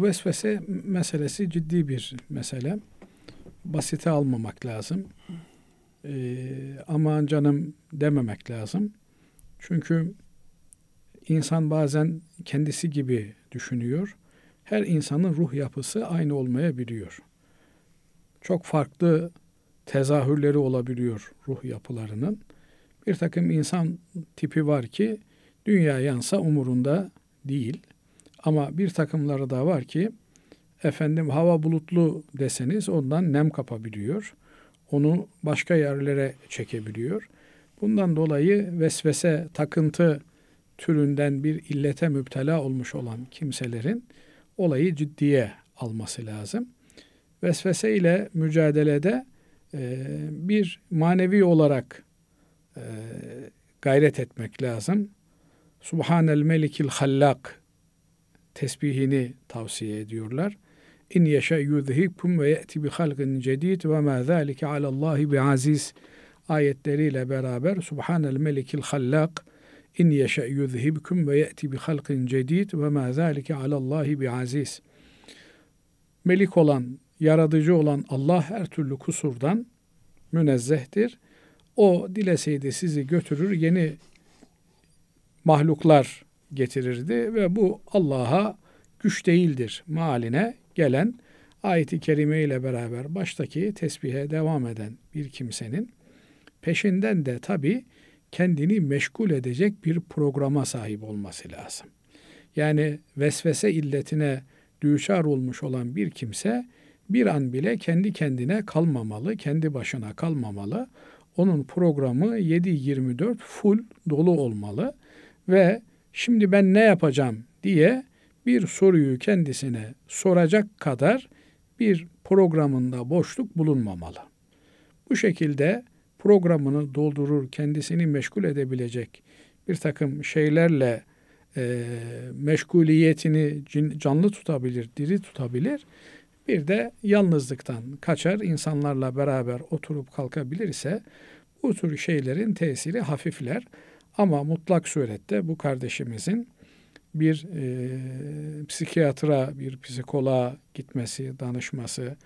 Bu vesvese meselesi ciddi bir mesele. Basite almamak lazım. Ee, aman canım dememek lazım. Çünkü insan bazen kendisi gibi düşünüyor. Her insanın ruh yapısı aynı olmayabiliyor. Çok farklı tezahürleri olabiliyor ruh yapılarının. Bir takım insan tipi var ki dünya yansa umurunda değil. Ama bir takımları da var ki efendim hava bulutlu deseniz ondan nem kapabiliyor. Onu başka yerlere çekebiliyor. Bundan dolayı vesvese, takıntı türünden bir illete müptela olmuş olan kimselerin olayı ciddiye alması lazım. Vesvese ile mücadelede e, bir manevi olarak e, gayret etmek lazım. Subhanel Melikil Hallak tesbihini tavsiye ediyorlar. İn yaşa yuzhikum ve ye'ti bi halkin cedid ve ma ala alallahi bi aziz ayetleriyle beraber Subhanel Melikil Hallak in yaşa yuzhibkum ve ye'ti bi halkin cedid ve ma ala alallahi bi aziz. Melik olan, yaratıcı olan Allah her türlü kusurdan münezzehtir. O dileseydi sizi götürür yeni mahluklar getirirdi ve bu Allah'a güç değildir maline gelen ayeti kerime ile beraber baştaki tesbihe devam eden bir kimsenin peşinden de tabi kendini meşgul edecek bir programa sahip olması lazım. Yani vesvese illetine düşar olmuş olan bir kimse bir an bile kendi kendine kalmamalı, kendi başına kalmamalı. Onun programı 7-24 full dolu olmalı ve şimdi ben ne yapacağım diye bir soruyu kendisine soracak kadar bir programında boşluk bulunmamalı. Bu şekilde programını doldurur, kendisini meşgul edebilecek bir takım şeylerle e, meşguliyetini canlı tutabilir, diri tutabilir. Bir de yalnızlıktan kaçar, insanlarla beraber oturup kalkabilirse bu tür şeylerin tesiri hafifler. Ama mutlak surette bu kardeşimizin bir e, psikiyatra, bir psikoloğa gitmesi, danışması,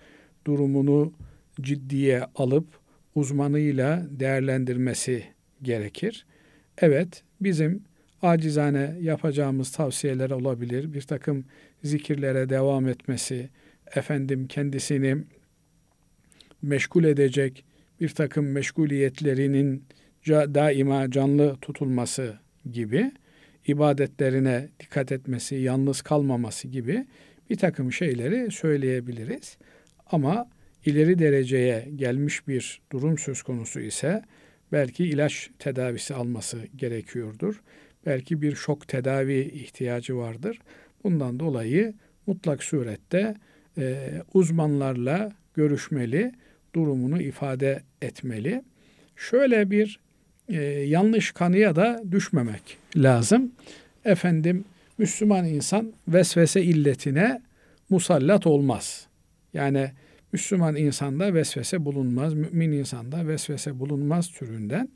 durumunu ciddiye alıp uzmanıyla değerlendirmesi gerekir. Evet, bizim acizane yapacağımız tavsiyeler olabilir. Bir takım zikirlere devam etmesi, efendim kendisini meşgul edecek bir takım meşguliyetlerinin daima canlı tutulması gibi ibadetlerine dikkat etmesi, yalnız kalmaması gibi bir takım şeyleri söyleyebiliriz. Ama ileri dereceye gelmiş bir durum söz konusu ise belki ilaç tedavisi alması gerekiyordur. Belki bir şok tedavi ihtiyacı vardır. Bundan dolayı mutlak surette e, uzmanlarla görüşmeli, durumunu ifade etmeli. Şöyle bir e, yanlış kanıya da düşmemek lazım. Efendim Müslüman insan vesvese illetine musallat olmaz. Yani Müslüman insanda vesvese bulunmaz, mümin insanda vesvese bulunmaz türünden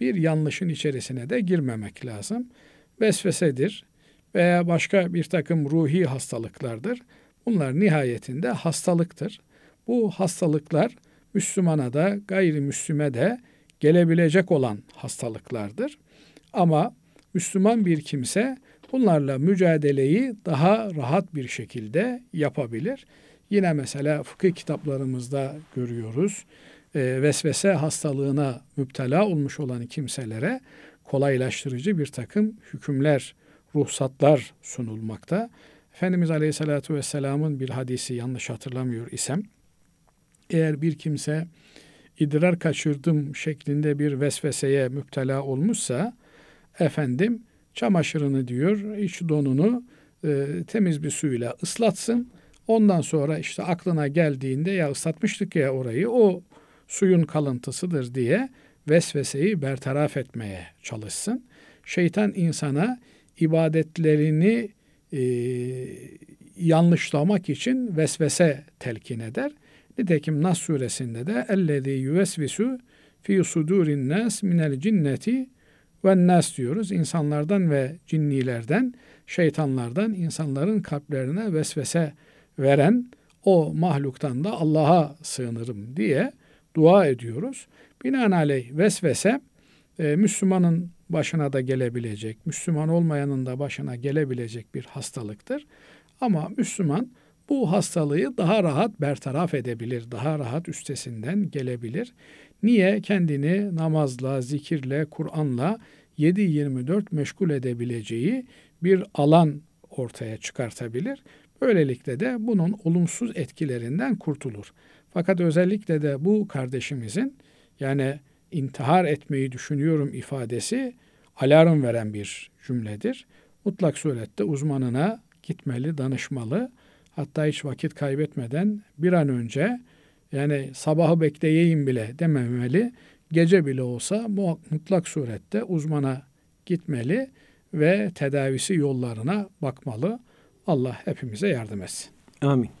bir yanlışın içerisine de girmemek lazım. Vesvesedir veya başka bir takım ruhi hastalıklardır. Bunlar nihayetinde hastalıktır. Bu hastalıklar Müslümana da gayrimüslime de gelebilecek olan hastalıklardır. Ama Müslüman bir kimse bunlarla mücadeleyi daha rahat bir şekilde yapabilir. Yine mesela fıkıh kitaplarımızda görüyoruz. E, vesvese hastalığına müptela olmuş olan kimselere kolaylaştırıcı bir takım hükümler, ruhsatlar sunulmakta. Efendimiz Aleyhisselatü Vesselam'ın bir hadisi yanlış hatırlamıyor isem, eğer bir kimse idrar kaçırdım şeklinde bir vesveseye müptela olmuşsa efendim çamaşırını diyor iç donunu e, temiz bir suyla ıslatsın. Ondan sonra işte aklına geldiğinde ya ıslatmıştık ya orayı o suyun kalıntısıdır diye vesveseyi bertaraf etmeye çalışsın. Şeytan insana ibadetlerini e, yanlışlamak için vesvese telkin eder. Nitekim Nas suresinde de ellezî yüvesvisu fi sudurin nas minel cinneti ve nas diyoruz. İnsanlardan ve cinnilerden, şeytanlardan insanların kalplerine vesvese veren o mahluktan da Allah'a sığınırım diye dua ediyoruz. Binaenaleyh vesvese e, Müslümanın başına da gelebilecek, Müslüman olmayanın da başına gelebilecek bir hastalıktır. Ama Müslüman bu hastalığı daha rahat bertaraf edebilir, daha rahat üstesinden gelebilir. Niye kendini namazla, zikirle, Kur'an'la 7-24 meşgul edebileceği bir alan ortaya çıkartabilir. Böylelikle de bunun olumsuz etkilerinden kurtulur. Fakat özellikle de bu kardeşimizin yani intihar etmeyi düşünüyorum ifadesi alarm veren bir cümledir. Mutlak surette uzmanına gitmeli, danışmalı hatta hiç vakit kaybetmeden bir an önce yani sabahı bekleyeyim bile dememeli. Gece bile olsa mutlak surette uzmana gitmeli ve tedavisi yollarına bakmalı. Allah hepimize yardım etsin. Amin.